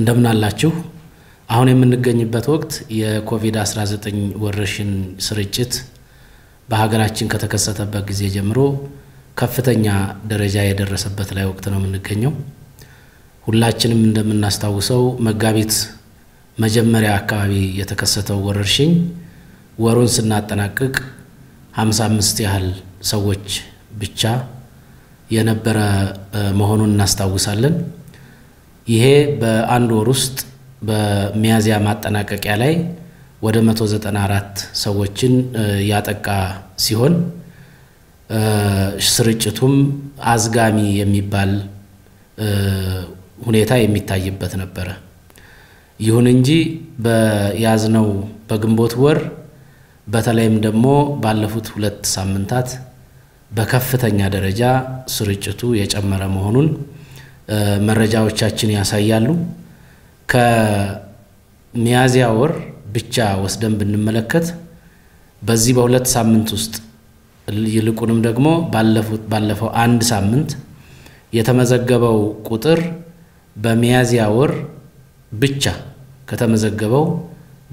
እንደምን አላችሁ። አሁን የምንገኝበት ወቅት የኮቪድ-19 ወረርሽኝ ስርጭት በሀገራችን ከተከሰተበት ጊዜ ጀምሮ ከፍተኛ ደረጃ የደረሰበት ላይ ወቅት ነው የምንገኘው። ሁላችንም እንደምናስታውሰው መጋቢት መጀመሪያ አካባቢ የተከሰተው ወረርሽኝ ወሩን ስናጠናቅቅ 55 ያህል ሰዎች ብቻ የነበረ መሆኑን እናስታውሳለን። ይሄ በአንድ ወር ውስጥ በሚያዝያ ማጠናቀቂያ ላይ ወደ 194 ሰዎችን ያጠቃ ሲሆን ስርጭቱም አዝጋሚ የሚባል ሁኔታ የሚታይበት ነበረ። ይሁን እንጂ በያዝነው በግንቦት ወር በተለይም ደግሞ ባለፉት ሁለት ሳምንታት በከፍተኛ ደረጃ ስርጭቱ የጨመረ መሆኑን መረጃዎቻችን ያሳያሉ። ከሚያዝያ ወር ብቻ ወስደን ብንመለከት በዚህ በሁለት ሳምንት ውስጥ ይልቁንም ደግሞ ባለፈው አንድ ሳምንት የተመዘገበው ቁጥር በሚያዝያ ወር ብቻ ከተመዘገበው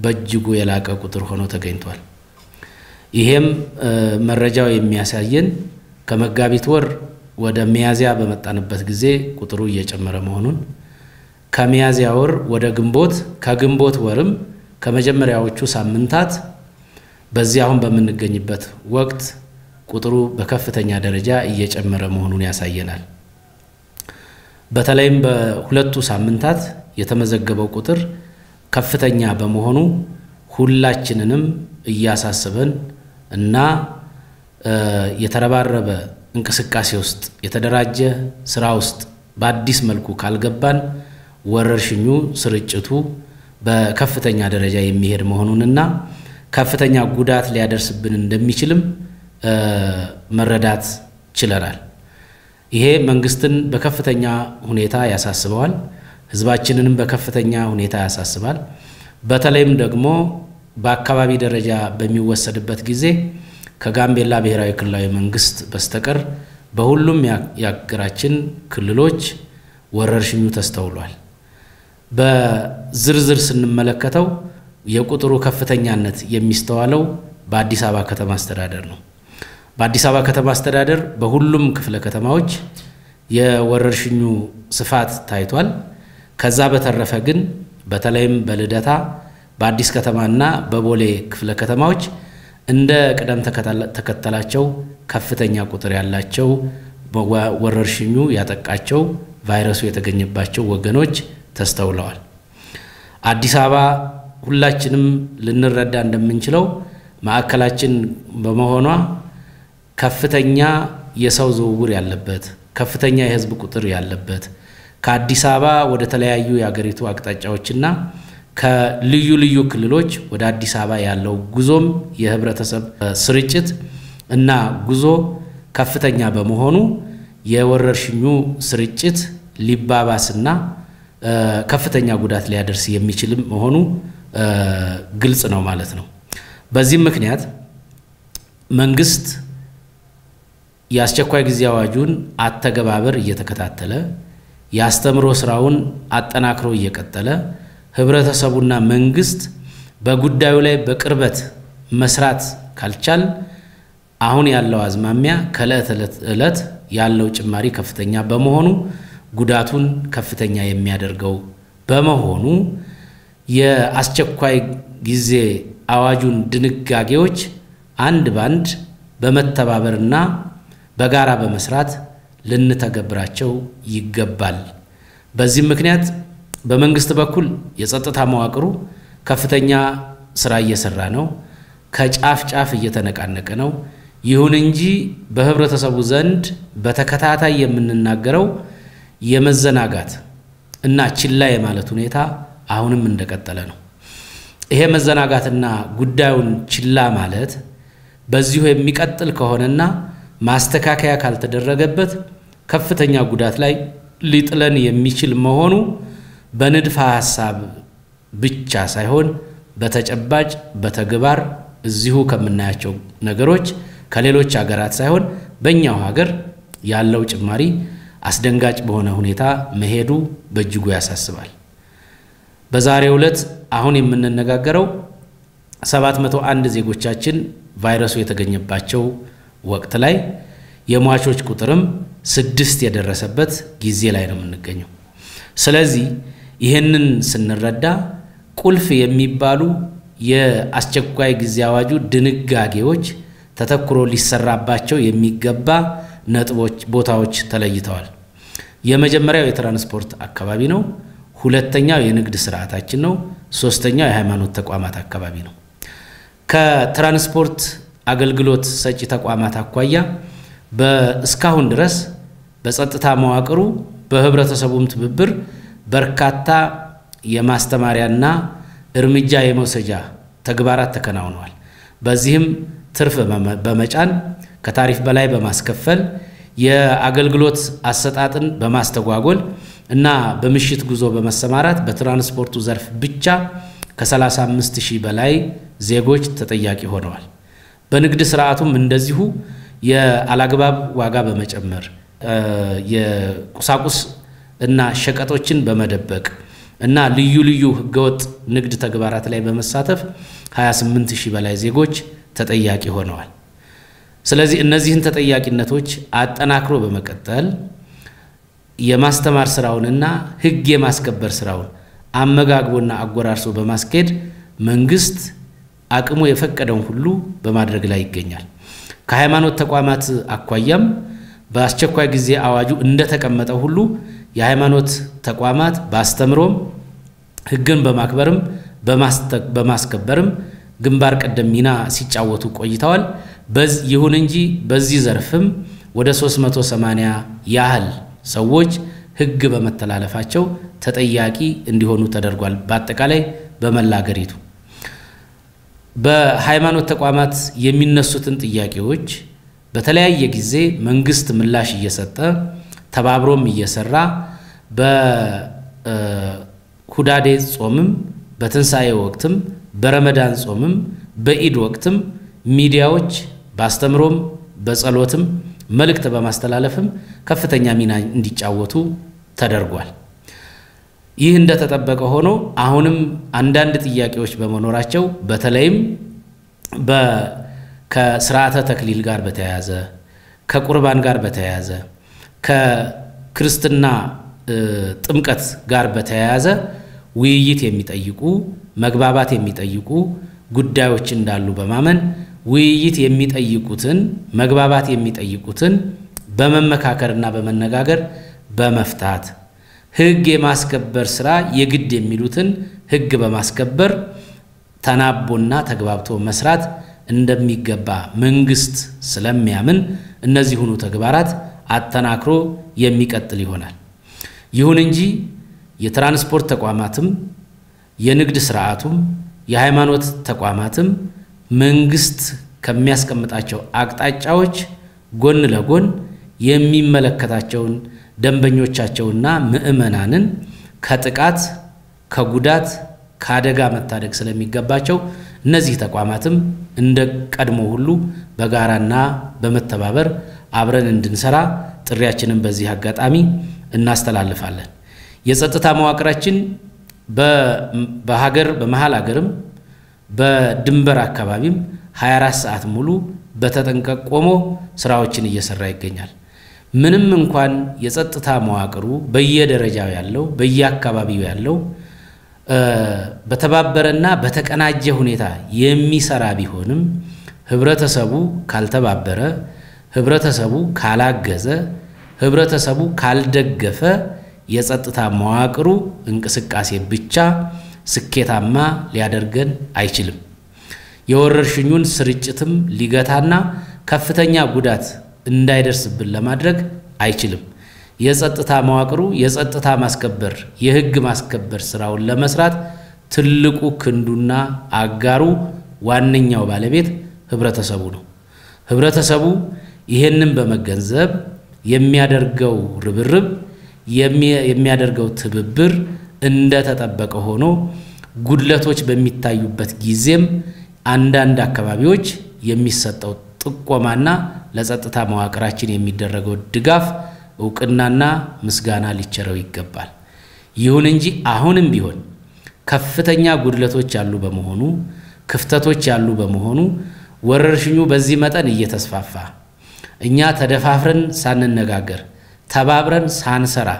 በእጅጉ የላቀ ቁጥር ሆኖ ተገኝቷል። ይሄም መረጃው የሚያሳየን ከመጋቢት ወር ወደ ሚያዝያ በመጣንበት ጊዜ ቁጥሩ እየጨመረ መሆኑን ከሚያዝያ ወር ወደ ግንቦት ከግንቦት ወርም ከመጀመሪያዎቹ ሳምንታት በዚህ አሁን በምንገኝበት ወቅት ቁጥሩ በከፍተኛ ደረጃ እየጨመረ መሆኑን ያሳየናል። በተለይም በሁለቱ ሳምንታት የተመዘገበው ቁጥር ከፍተኛ በመሆኑ ሁላችንንም እያሳስበን እና የተረባረበ እንቅስቃሴ ውስጥ የተደራጀ ስራ ውስጥ በአዲስ መልኩ ካልገባን ወረርሽኙ ስርጭቱ በከፍተኛ ደረጃ የሚሄድ መሆኑንና ከፍተኛ ጉዳት ሊያደርስብን እንደሚችልም መረዳት ችለናል። ይሄ መንግስትን በከፍተኛ ሁኔታ ያሳስበዋል። ህዝባችንንም በከፍተኛ ሁኔታ ያሳስባል። በተለይም ደግሞ በአካባቢ ደረጃ በሚወሰድበት ጊዜ ከጋምቤላ ብሔራዊ ክልላዊ መንግስት በስተቀር በሁሉም የሀገራችን ክልሎች ወረርሽኙ ተስተውሏል። በዝርዝር ስንመለከተው የቁጥሩ ከፍተኛነት የሚስተዋለው በአዲስ አበባ ከተማ አስተዳደር ነው። በአዲስ አበባ ከተማ አስተዳደር በሁሉም ክፍለ ከተማዎች የወረርሽኙ ስፋት ታይቷል። ከዛ በተረፈ ግን በተለይም በልደታ በአዲስ ከተማና በቦሌ ክፍለ ከተማዎች እንደ ቅደም ተከተላቸው ከፍተኛ ቁጥር ያላቸው ወረርሽኙ ያጠቃቸው ቫይረሱ የተገኘባቸው ወገኖች ተስተውለዋል። አዲስ አበባ ሁላችንም ልንረዳ እንደምንችለው ማዕከላችን በመሆኗ ከፍተኛ የሰው ዝውውር ያለበት፣ ከፍተኛ የህዝብ ቁጥር ያለበት ከአዲስ አበባ ወደ ተለያዩ የአገሪቱ አቅጣጫዎችና ከልዩ ልዩ ክልሎች ወደ አዲስ አበባ ያለው ጉዞም የህብረተሰብ ስርጭት እና ጉዞ ከፍተኛ በመሆኑ የወረርሽኙ ስርጭት ሊባባስና ከፍተኛ ጉዳት ሊያደርስ የሚችልም መሆኑ ግልጽ ነው ማለት ነው። በዚህም ምክንያት መንግስት የአስቸኳይ ጊዜ አዋጁን አተገባበር እየተከታተለ የአስተምሮ ስራውን አጠናክሮ እየቀጠለ ህብረተሰቡና መንግስት በጉዳዩ ላይ በቅርበት መስራት ካልቻል አሁን ያለው አዝማሚያ ከዕለት ዕለት ያለው ጭማሪ ከፍተኛ በመሆኑ ጉዳቱን ከፍተኛ የሚያደርገው በመሆኑ የአስቸኳይ ጊዜ አዋጁን ድንጋጌዎች አንድ ባንድ በመተባበርና በጋራ በመስራት ልንተገብራቸው ይገባል። በዚህም ምክንያት በመንግስት በኩል የጸጥታ መዋቅሩ ከፍተኛ ስራ እየሰራ ነው። ከጫፍ ጫፍ እየተነቃነቀ ነው። ይሁን እንጂ በህብረተሰቡ ዘንድ በተከታታይ የምንናገረው የመዘናጋት እና ችላ የማለት ሁኔታ አሁንም እንደቀጠለ ነው። ይሄ መዘናጋትና ጉዳዩን ችላ ማለት በዚሁ የሚቀጥል ከሆነና ማስተካከያ ካልተደረገበት ከፍተኛ ጉዳት ላይ ሊጥለን የሚችል መሆኑ በንድፈ ሐሳብ ብቻ ሳይሆን በተጨባጭ በተግባር እዚሁ ከምናያቸው ነገሮች ከሌሎች ሀገራት ሳይሆን በእኛው ሀገር ያለው ጭማሪ አስደንጋጭ በሆነ ሁኔታ መሄዱ በእጅጉ ያሳስባል። በዛሬው ዕለት አሁን የምንነጋገረው 701 ዜጎቻችን ቫይረሱ የተገኘባቸው ወቅት ላይ የሟቾች ቁጥርም ስድስት የደረሰበት ጊዜ ላይ ነው የምንገኘው። ስለዚህ ይህንን ስንረዳ ቁልፍ የሚባሉ የአስቸኳይ ጊዜ አዋጁ ድንጋጌዎች ተተኩሮ ሊሰራባቸው የሚገባ ነጥቦች፣ ቦታዎች ተለይተዋል። የመጀመሪያው የትራንስፖርት አካባቢ ነው። ሁለተኛው የንግድ ስርዓታችን ነው። ሶስተኛው የሃይማኖት ተቋማት አካባቢ ነው። ከትራንስፖርት አገልግሎት ሰጪ ተቋማት አኳያ በእስካሁን ድረስ በጸጥታ መዋቅሩ በህብረተሰቡም ትብብር በርካታ የማስተማሪያና እርምጃ የመውሰጃ ተግባራት ተከናውነዋል። በዚህም ትርፍ በመጫን ከታሪፍ በላይ በማስከፈል የአገልግሎት አሰጣጥን በማስተጓጎል እና በምሽት ጉዞ በመሰማራት በትራንስፖርቱ ዘርፍ ብቻ ከ35 ሺህ በላይ ዜጎች ተጠያቂ ሆነዋል። በንግድ ስርዓቱም እንደዚሁ የአላግባብ ዋጋ በመጨመር የቁሳቁስ እና ሸቀጦችን በመደበቅ እና ልዩ ልዩ ህገወጥ ንግድ ተግባራት ላይ በመሳተፍ 28 ሺህ በላይ ዜጎች ተጠያቂ ሆነዋል። ስለዚህ እነዚህን ተጠያቂነቶች አጠናክሮ በመቀጠል የማስተማር ስራውንና ህግ የማስከበር ስራውን አመጋግቦና አጎራርሶ በማስኬድ መንግስት አቅሙ የፈቀደውን ሁሉ በማድረግ ላይ ይገኛል። ከሃይማኖት ተቋማት አኳያም በአስቸኳይ ጊዜ አዋጁ እንደተቀመጠው ሁሉ የሃይማኖት ተቋማት በአስተምሮም ህግን በማክበርም በማስከበርም ግንባር ቀደም ሚና ሲጫወቱ ቆይተዋል። ይሁን እንጂ በዚህ ዘርፍም ወደ 380 ያህል ሰዎች ህግ በመተላለፋቸው ተጠያቂ እንዲሆኑ ተደርጓል። በአጠቃላይ በመላ አገሪቱ በሃይማኖት ተቋማት የሚነሱትን ጥያቄዎች በተለያየ ጊዜ መንግስት ምላሽ እየሰጠ ተባብሮም እየሰራ በሁዳዴ ጾምም በትንሣኤ ወቅትም በረመዳን ጾምም በኢድ ወቅትም ሚዲያዎች በአስተምሮም በጸሎትም መልእክት በማስተላለፍም ከፍተኛ ሚና እንዲጫወቱ ተደርጓል። ይህ እንደተጠበቀ ሆኖ አሁንም አንዳንድ ጥያቄዎች በመኖራቸው በተለይም ከስርዓተ ተክሊል ጋር በተያያዘ ከቁርባን ጋር በተያያዘ ከክርስትና ጥምቀት ጋር በተያያዘ ውይይት የሚጠይቁ መግባባት የሚጠይቁ ጉዳዮች እንዳሉ በማመን ውይይት የሚጠይቁትን መግባባት የሚጠይቁትን በመመካከርና በመነጋገር በመፍታት ሕግ የማስከበር ስራ የግድ የሚሉትን ሕግ በማስከበር ተናቦና ተግባብቶ መስራት እንደሚገባ መንግስት ስለሚያምን እነዚህ ሁኑ ተግባራት አተናክሮ የሚቀጥል ይሆናል። ይሁን እንጂ የትራንስፖርት ተቋማትም የንግድ ስርዓቱም የሃይማኖት ተቋማትም መንግስት ከሚያስቀምጣቸው አቅጣጫዎች ጎን ለጎን የሚመለከታቸውን ደንበኞቻቸውና ምዕመናንን ከጥቃት፣ ከጉዳት፣ ከአደጋ መታደግ ስለሚገባቸው እነዚህ ተቋማትም እንደ ቀድሞ ሁሉ በጋራና በመተባበር አብረን እንድንሰራ ጥሪያችንን በዚህ አጋጣሚ እናስተላልፋለን። የጸጥታ መዋቅራችን በሀገር በመሀል ሀገርም በድንበር አካባቢም 24 ሰዓት ሙሉ በተጠንቀቅ ቆሞ ስራዎችን እየሰራ ይገኛል። ምንም እንኳን የጸጥታ መዋቅሩ በየደረጃው ያለው በየአካባቢው ያለው በተባበረና በተቀናጀ ሁኔታ የሚሰራ ቢሆንም ህብረተሰቡ ካልተባበረ ህብረተሰቡ ካላገዘ፣ ህብረተሰቡ ካልደገፈ የጸጥታ መዋቅሩ እንቅስቃሴ ብቻ ስኬታማ ሊያደርገን አይችልም። የወረርሽኙን ስርጭትም ሊገታና ከፍተኛ ጉዳት እንዳይደርስብን ለማድረግ አይችልም። የጸጥታ መዋቅሩ የጸጥታ ማስከበር፣ የህግ ማስከበር ስራውን ለመስራት ትልቁ ክንዱና አጋሩ ዋነኛው ባለቤት ህብረተሰቡ ነው። ህብረተሰቡ ይሄንን በመገንዘብ የሚያደርገው ርብርብ የሚያደርገው ትብብር እንደተጠበቀ ሆኖ ጉድለቶች በሚታዩበት ጊዜም አንዳንድ አካባቢዎች የሚሰጠው ጥቆማና ለጸጥታ መዋቅራችን የሚደረገው ድጋፍ እውቅናና ምስጋና ሊቸረው ይገባል። ይሁን እንጂ አሁንም ቢሆን ከፍተኛ ጉድለቶች ያሉ በመሆኑ ክፍተቶች ያሉ በመሆኑ ወረርሽኙ በዚህ መጠን እየተስፋፋ እኛ ተደፋፍረን ሳንነጋገር ተባብረን ሳንሰራ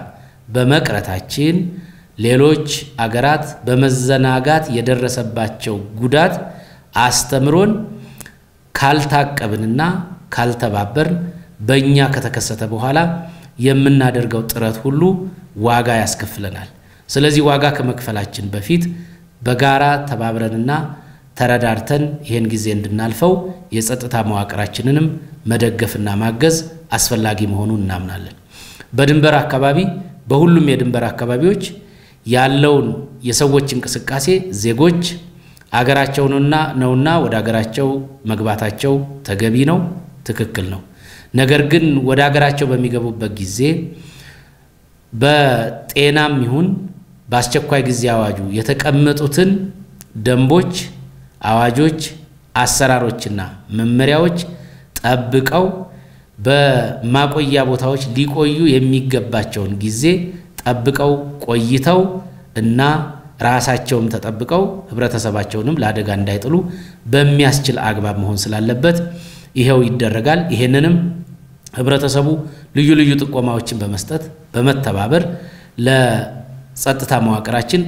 በመቅረታችን ሌሎች አገራት በመዘናጋት የደረሰባቸው ጉዳት አስተምሮን ካልታቀብንና ካልተባበርን በእኛ ከተከሰተ በኋላ የምናደርገው ጥረት ሁሉ ዋጋ ያስከፍለናል። ስለዚህ ዋጋ ከመክፈላችን በፊት በጋራ ተባብረንና ተረዳርተን ይህን ጊዜ እንድናልፈው የጸጥታ መዋቅራችንንም መደገፍና ማገዝ አስፈላጊ መሆኑን እናምናለን። በድንበር አካባቢ በሁሉም የድንበር አካባቢዎች ያለውን የሰዎች እንቅስቃሴ ዜጎች አገራቸውንና ነውና ወደ አገራቸው መግባታቸው ተገቢ ነው፣ ትክክል ነው። ነገር ግን ወደ አገራቸው በሚገቡበት ጊዜ በጤናም ይሁን በአስቸኳይ ጊዜ አዋጁ የተቀመጡትን ደንቦች አዋጆች፣ አሰራሮችና መመሪያዎች ጠብቀው በማቆያ ቦታዎች ሊቆዩ የሚገባቸውን ጊዜ ጠብቀው ቆይተው እና ራሳቸውም ተጠብቀው ህብረተሰባቸውንም ለአደጋ እንዳይጥሉ በሚያስችል አግባብ መሆን ስላለበት ይኸው ይደረጋል። ይሄንንም ህብረተሰቡ ልዩ ልዩ ጥቆማዎችን በመስጠት በመተባበር ጸጥታ መዋቅራችን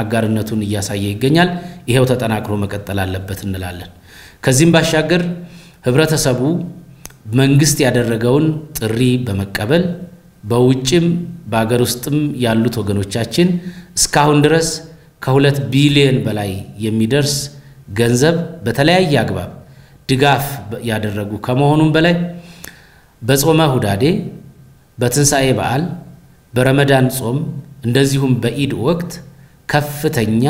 አጋርነቱን እያሳየ ይገኛል። ይሄው ተጠናክሮ መቀጠል አለበት እንላለን። ከዚህም ባሻገር ህብረተሰቡ መንግስት ያደረገውን ጥሪ በመቀበል በውጭም በአገር ውስጥም ያሉት ወገኖቻችን እስካሁን ድረስ ከሁለት ቢሊዮን በላይ የሚደርስ ገንዘብ በተለያየ አግባብ ድጋፍ ያደረጉ ከመሆኑም በላይ በጾመ ሁዳዴ፣ በትንሣኤ በዓል፣ በረመዳን ጾም እንደዚሁም በኢድ ወቅት ከፍተኛ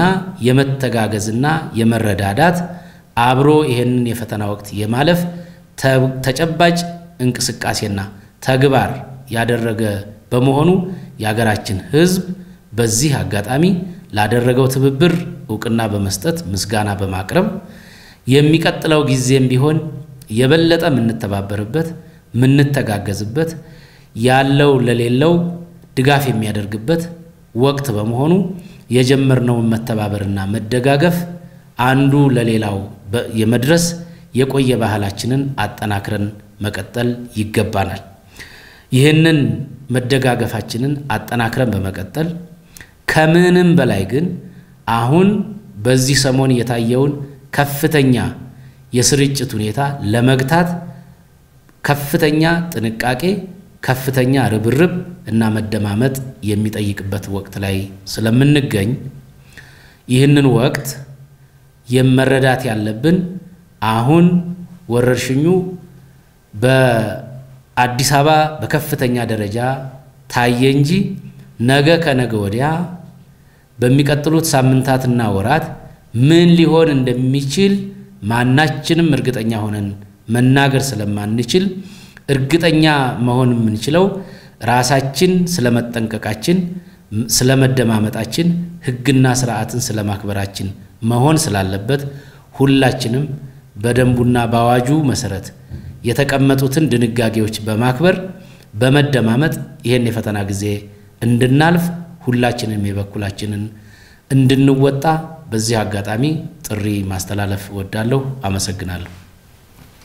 የመተጋገዝና የመረዳዳት አብሮ ይህንን የፈተና ወቅት የማለፍ ተጨባጭ እንቅስቃሴና ተግባር ያደረገ በመሆኑ የሀገራችን ሕዝብ በዚህ አጋጣሚ ላደረገው ትብብር እውቅና በመስጠት ምስጋና በማቅረብ የሚቀጥለው ጊዜም ቢሆን የበለጠ የምንተባበርበት የምንተጋገዝበት ያለው ለሌለው ድጋፍ የሚያደርግበት ወቅት በመሆኑ የጀመርነውን መተባበርና መደጋገፍ አንዱ ለሌላው የመድረስ የቆየ ባህላችንን አጠናክረን መቀጠል ይገባናል። ይህንን መደጋገፋችንን አጠናክረን በመቀጠል ከምንም በላይ ግን አሁን በዚህ ሰሞን የታየውን ከፍተኛ የስርጭት ሁኔታ ለመግታት ከፍተኛ ጥንቃቄ ከፍተኛ ርብርብ እና መደማመጥ የሚጠይቅበት ወቅት ላይ ስለምንገኝ ይህንን ወቅት የመረዳት ያለብን አሁን ወረርሽኙ በአዲስ አበባ በከፍተኛ ደረጃ ታየ እንጂ ነገ ከነገ ወዲያ በሚቀጥሉት ሳምንታትና ወራት ምን ሊሆን እንደሚችል ማናችንም እርግጠኛ ሆነን መናገር ስለማንችል እርግጠኛ መሆን የምንችለው ራሳችን ስለመጠንቀቃችን፣ ስለመደማመጣችን፣ ህግና ስርዓትን ስለማክበራችን መሆን ስላለበት ሁላችንም በደንቡና በአዋጁ መሰረት የተቀመጡትን ድንጋጌዎች በማክበር በመደማመጥ ይህን የፈተና ጊዜ እንድናልፍ ሁላችንም የበኩላችንን እንድንወጣ በዚህ አጋጣሚ ጥሪ ማስተላለፍ እወዳለሁ። አመሰግናለሁ።